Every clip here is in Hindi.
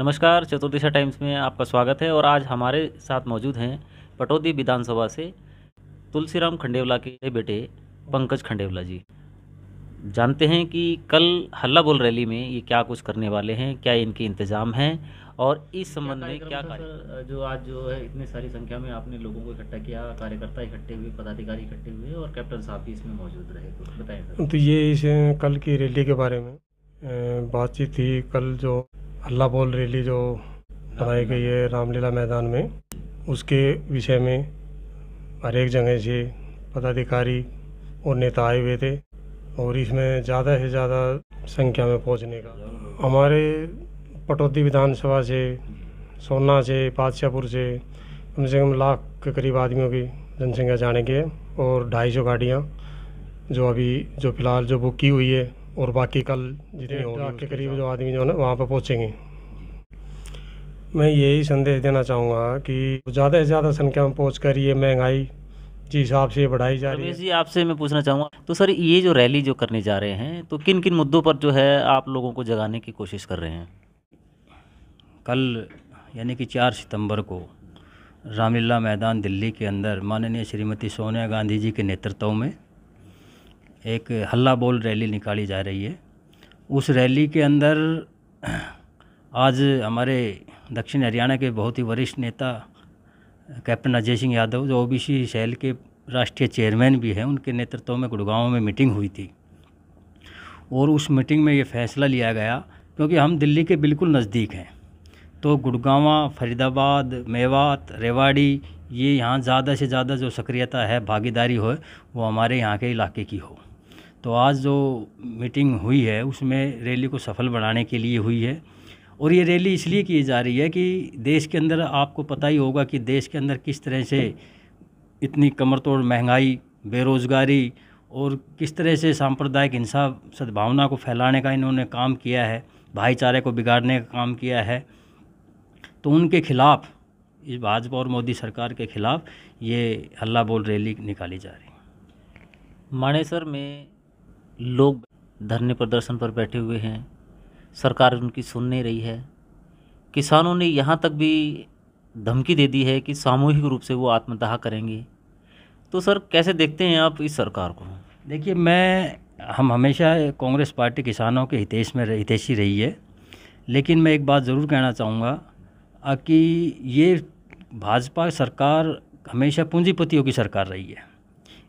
नमस्कार चतुर्दिशा टाइम्स में आपका स्वागत है और आज हमारे साथ मौजूद हैं पटौदी विधानसभा से तुलसीराम खंडेवला के बेटे पंकज खंडेवला जी जानते हैं कि कल हल्ला बोल रैली में ये क्या कुछ करने वाले हैं क्या इनके इंतजाम हैं और इस संबंध में क्या कार्य तो जो आज जो है इतनी सारी संख्या में आपने लोगों को इकट्ठा किया कार्यकर्ता इकट्ठे हुए पदाधिकारी इकट्ठे हुए और कैप्टन साहब भी इसमें मौजूद रहे तो बताएं तो ये इस कल की रैली के बारे में बातचीत थी कल जो अल्लाह बोल रैली जो लगाई गई है रामलीला मैदान में उसके विषय में हर एक जगह से पदाधिकारी और नेता आए हुए थे और इसमें ज़्यादा से ज़्यादा संख्या में पहुंचने का हमारे पटौदी विधानसभा से सोना से बादशाहपुर से कम से कम लाख के करीब आदमियों की जनसंख्या जाने के और ढाई सौ गाड़ियाँ जो अभी जो फ़िलहाल जो बुक की हुई है और बाकी कल जितने के करीब जो आदमी जो है ना वहाँ पर पहुँचेंगे मैं यही संदेश देना चाहूँगा कि ज़्यादा से ज़्यादा संख्या में पहुँच कर ये महंगाई जिस हिसाब से बढ़ाई जा रही है जी आपसे मैं पूछना चाहूँगा तो सर ये जो रैली जो करने जा रहे हैं तो किन किन मुद्दों पर जो है आप लोगों को जगाने की कोशिश कर रहे हैं कल यानी कि चार सितंबर को रामलीला मैदान दिल्ली के अंदर माननीय श्रीमती सोनिया गांधी जी के नेतृत्व में एक हल्ला बोल रैली निकाली जा रही है उस रैली के अंदर आज हमारे दक्षिण हरियाणा के बहुत ही वरिष्ठ नेता कैप्टन अजय सिंह यादव जो ओबीसी सेल के राष्ट्रीय चेयरमैन भी हैं उनके नेतृत्व में गुड़गांव में मीटिंग हुई थी और उस मीटिंग में ये फैसला लिया गया क्योंकि हम दिल्ली के बिल्कुल नज़दीक हैं तो गुड़गावा फरीदाबाद मेवात रेवाड़ी ये यहाँ ज़्यादा से ज़्यादा जो सक्रियता है भागीदारी हो वो हमारे यहाँ के इलाके की हो तो आज जो मीटिंग हुई है उसमें रैली को सफल बनाने के लिए हुई है और ये रैली इसलिए की जा रही है कि देश के अंदर आपको पता ही होगा कि देश के अंदर किस तरह से इतनी कमर तोड़ महंगाई बेरोज़गारी और किस तरह से सांप्रदायिक हिंसा सद्भावना को फैलाने का इन्होंने काम किया है भाईचारे को बिगाड़ने का काम किया है तो उनके खिलाफ़ इस भाजपा और मोदी सरकार के खिलाफ ये हल्ला बोल रैली निकाली जा रही मानेसर में लोग धरने प्रदर्शन पर बैठे हुए हैं सरकार उनकी सुन नहीं रही है किसानों ने यहाँ तक भी धमकी दे दी है कि सामूहिक रूप से वो आत्मदाह करेंगे तो सर कैसे देखते हैं आप इस सरकार को देखिए मैं हम हमेशा कांग्रेस पार्टी किसानों के हितेश में हितेशी रही है लेकिन मैं एक बात ज़रूर कहना चाहूँगा कि ये भाजपा सरकार हमेशा पूंजीपतियों की सरकार रही है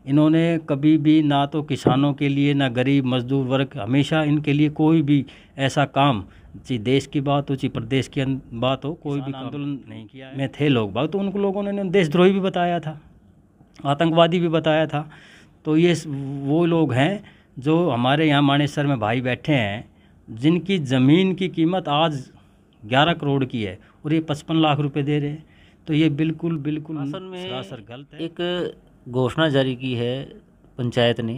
इन्होंने कभी भी ना तो किसानों के लिए ना गरीब मजदूर वर्ग हमेशा इनके लिए कोई भी ऐसा काम चाहे देश की बात हो चाहे प्रदेश की बात हो कोई भी आंदोलन नहीं किया मैं थे लोग बाग तो उनको लोगों ने देशद्रोही भी बताया था आतंकवादी भी बताया था तो ये वो लोग हैं जो हमारे यहाँ मानेसर में भाई बैठे हैं जिनकी ज़मीन की कीमत आज ग्यारह करोड़ की है और ये पचपन लाख रुपए दे रहे हैं तो ये बिल्कुल बिल्कुल में गलत है एक घोषणा जारी की है पंचायत ने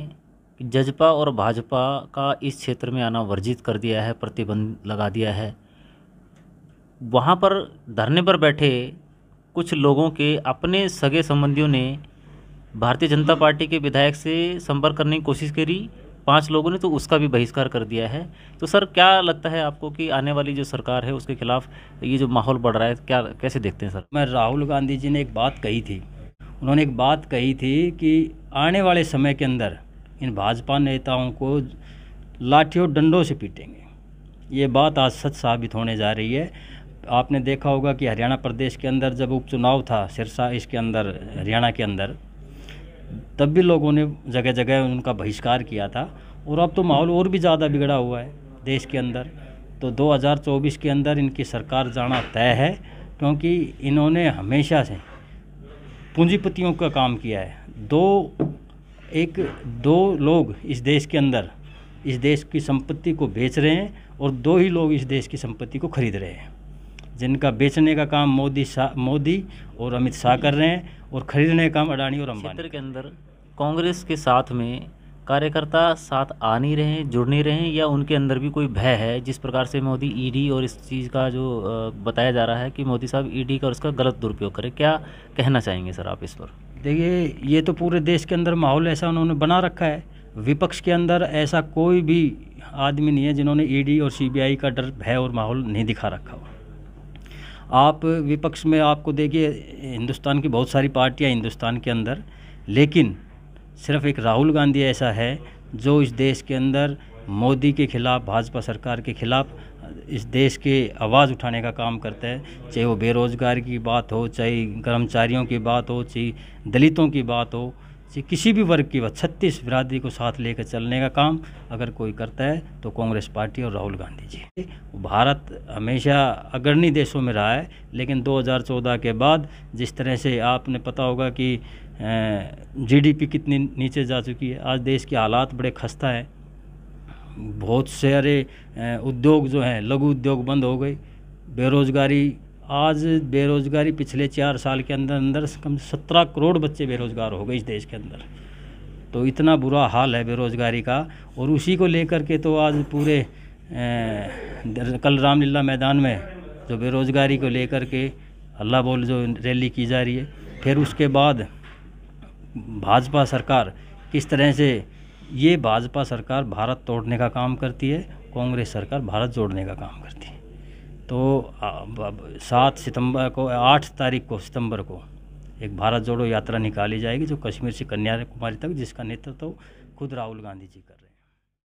कि जजपा और भाजपा का इस क्षेत्र में आना वर्जित कर दिया है प्रतिबंध लगा दिया है वहाँ पर धरने पर बैठे कुछ लोगों के अपने सगे संबंधियों ने भारतीय जनता पार्टी के विधायक से संपर्क करने की कोशिश करी पांच लोगों ने तो उसका भी बहिष्कार कर दिया है तो सर क्या लगता है आपको कि आने वाली जो सरकार है उसके खिलाफ ये जो माहौल बढ़ रहा है क्या कैसे देखते हैं सर मैं राहुल गांधी जी ने एक बात कही थी उन्होंने एक बात कही थी कि आने वाले समय के अंदर इन भाजपा नेताओं को लाठियों डंडों से पीटेंगे ये बात आज सच साबित होने जा रही है आपने देखा होगा कि हरियाणा प्रदेश के अंदर जब उपचुनाव था सिरसा इसके अंदर हरियाणा के अंदर तब भी लोगों ने जगह जगह उनका बहिष्कार किया था और अब तो माहौल और भी ज़्यादा बिगड़ा हुआ है देश के अंदर तो 2024 के अंदर इनकी सरकार जाना तय है क्योंकि इन्होंने हमेशा से पूंजीपतियों का काम किया है दो एक दो लोग इस देश के अंदर इस देश की संपत्ति को बेच रहे हैं और दो ही लोग इस देश की संपत्ति को खरीद रहे हैं जिनका बेचने का काम मोदी शाह मोदी और अमित शाह कर रहे हैं और खरीदने का काम अडानी और अंबानी के अंदर कांग्रेस के साथ में कार्यकर्ता साथ आ नहीं रहे हैं जुड़ नहीं रहे हैं या उनके अंदर भी कोई भय है जिस प्रकार से मोदी ईडी e और इस चीज़ का जो बताया जा रहा है कि मोदी साहब ईडी e का उसका गलत दुरुपयोग करें क्या कहना चाहेंगे सर आप इस पर देखिए ये तो पूरे देश के अंदर माहौल ऐसा उन्होंने बना रखा है विपक्ष के अंदर ऐसा कोई भी आदमी नहीं है जिन्होंने ईडी e और सीबीआई का डर भय और माहौल नहीं दिखा रखा हो आप विपक्ष में आपको देखिए हिंदुस्तान की बहुत सारी पार्टियां हिंदुस्तान के अंदर लेकिन सिर्फ एक राहुल गांधी ऐसा है जो इस देश के अंदर मोदी के खिलाफ भाजपा सरकार के खिलाफ इस देश के आवाज़ उठाने का काम करता है चाहे वो बेरोज़गार की बात हो चाहे कर्मचारियों की बात हो चाहे दलितों की बात हो चाहे किसी भी वर्ग की बात छत्तीस बिरादरी को साथ लेकर चलने का काम अगर कोई करता है तो कांग्रेस पार्टी और राहुल गांधी जी भारत हमेशा अग्रणी देशों में रहा है लेकिन 2014 के बाद जिस तरह से आपने पता होगा कि जीडीपी कितनी नीचे जा चुकी है आज देश के हालात बड़े खस्ता है बहुत सारे उद्योग जो हैं लघु उद्योग बंद हो गए बेरोज़गारी आज बेरोज़गारी पिछले चार साल के अंदर अंदर कम सत्रह करोड़ बच्चे बेरोज़गार हो गए इस देश के अंदर तो इतना बुरा हाल है बेरोज़गारी का और उसी को लेकर के तो आज पूरे ए, कल रामलीला मैदान में जो बेरोज़गारी को लेकर के अल्लाह बोल जो रैली की जा रही है फिर उसके बाद भाजपा सरकार किस तरह से ये भाजपा सरकार भारत तोड़ने का काम करती है कांग्रेस सरकार भारत जोड़ने का काम करती है तो सात सितंबर को आठ तारीख को सितंबर को एक भारत जोड़ो यात्रा निकाली जाएगी जो कश्मीर से कन्याकुमारी तक जिसका नेतृत्व तो खुद राहुल गांधी जी कर रहे हैं